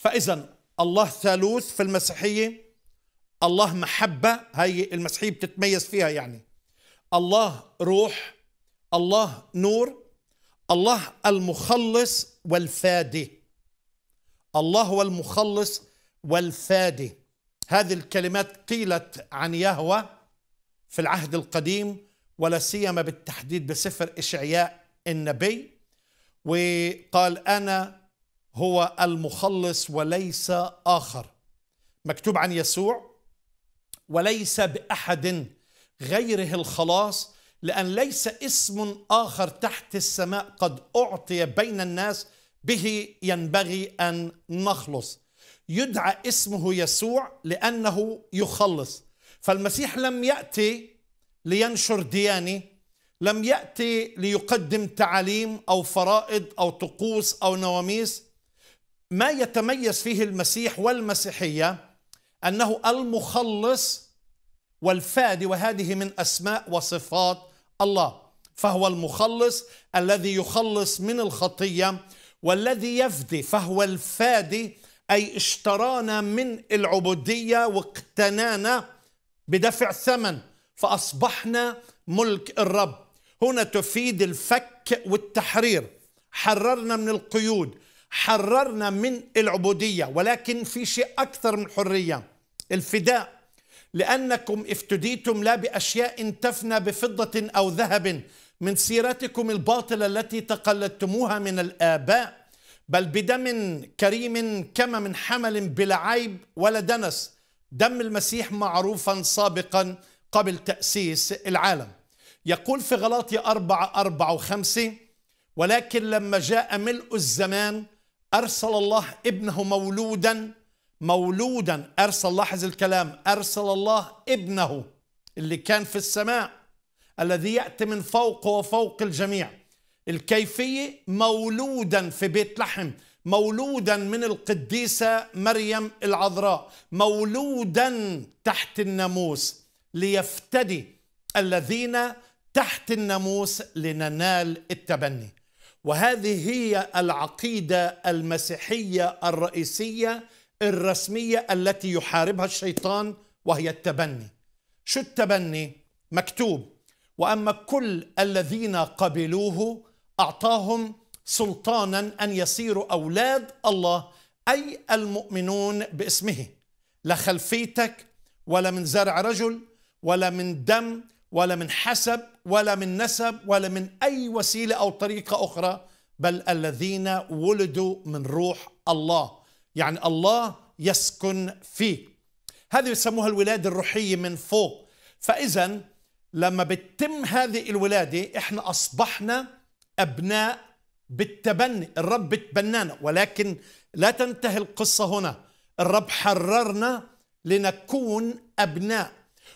فاذا الله ثالوث في المسيحيه الله محبه هي المسيحيه بتتميز فيها يعني الله روح الله نور الله المخلص والفادي الله هو المخلص والفادي هذه الكلمات قيلت عن يهوه في العهد القديم ولا سيما بالتحديد بسفر اشعياء النبي وقال انا هو المخلص وليس اخر مكتوب عن يسوع وليس باحد غيره الخلاص لان ليس اسم اخر تحت السماء قد اعطي بين الناس به ينبغي ان نخلص يدعى اسمه يسوع لانه يخلص فالمسيح لم ياتي لينشر ديانه لم ياتي ليقدم تعاليم او فرائض او طقوس او نواميس ما يتميز فيه المسيح والمسيحيه انه المخلص والفادي وهذه من اسماء وصفات الله فهو المخلص الذي يخلص من الخطيه والذي يفدي فهو الفادي اي اشترانا من العبوديه واقتنانا بدفع ثمن فاصبحنا ملك الرب هنا تفيد الفك والتحرير حررنا من القيود حررنا من العبودية ولكن في شيء أكثر من حرية الفداء لأنكم افتديتم لا بأشياء تفنى بفضة أو ذهب من سيرتكم الباطلة التي تقلدتموها من الآباء بل بدم كريم كما من حمل بلا عيب ولا دنس دم المسيح معروفا سابقا قبل تأسيس العالم يقول في غلاطي أربعة أربعة وخمسة ولكن لما جاء ملء الزمان أرسل الله ابنه مولودا مولودا أرسل لاحظ الكلام أرسل الله ابنه اللي كان في السماء الذي يأتي من فوق وفوق الجميع الكيفية مولودا في بيت لحم مولودا من القديسة مريم العذراء مولودا تحت الناموس ليفتدي الذين تحت الناموس لننال التبني وهذه هي العقيده المسيحيه الرئيسيه الرسميه التي يحاربها الشيطان وهي التبني شو التبني مكتوب واما كل الذين قبلوه اعطاهم سلطانا ان يصيروا اولاد الله اي المؤمنون باسمه لا خلفيتك ولا من زرع رجل ولا من دم ولا من حسب ولا من نسب ولا من أي وسيلة أو طريقة أخرى بل الذين ولدوا من روح الله يعني الله يسكن فيه هذه يسموها الولادة الروحية من فوق فإذا لما بتتم هذه الولادة إحنا أصبحنا أبناء بالتبني الرب بتبنانا ولكن لا تنتهي القصة هنا الرب حررنا لنكون أبناء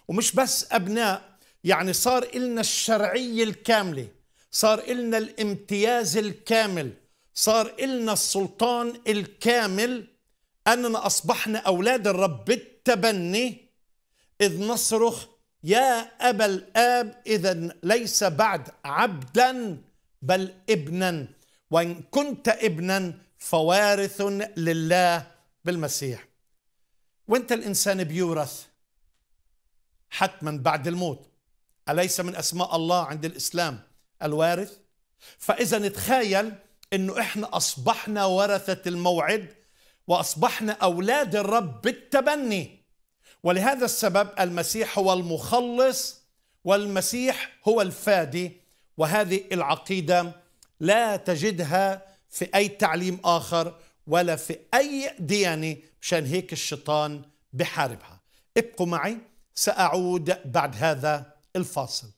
ومش بس أبناء يعني صار إلنا الشرعية الكاملة صار إلنا الامتياز الكامل صار إلنا السلطان الكامل أننا أصبحنا أولاد الرب بالتبني إذ نصرخ يا أبا الآب إذا ليس بعد عبدا بل ابنا وإن كنت ابنا فوارث لله بالمسيح وانت الإنسان بيورث حتما بعد الموت أليس من أسماء الله عند الإسلام الوارث؟ فإذا نتخيل أنه إحنا أصبحنا ورثة الموعد وأصبحنا أولاد الرب بالتبني ولهذا السبب المسيح هو المخلص والمسيح هو الفادي وهذه العقيدة لا تجدها في أي تعليم آخر ولا في أي ديانة مشان هيك الشيطان بحاربها ابقوا معي سأعود بعد هذا الفاصل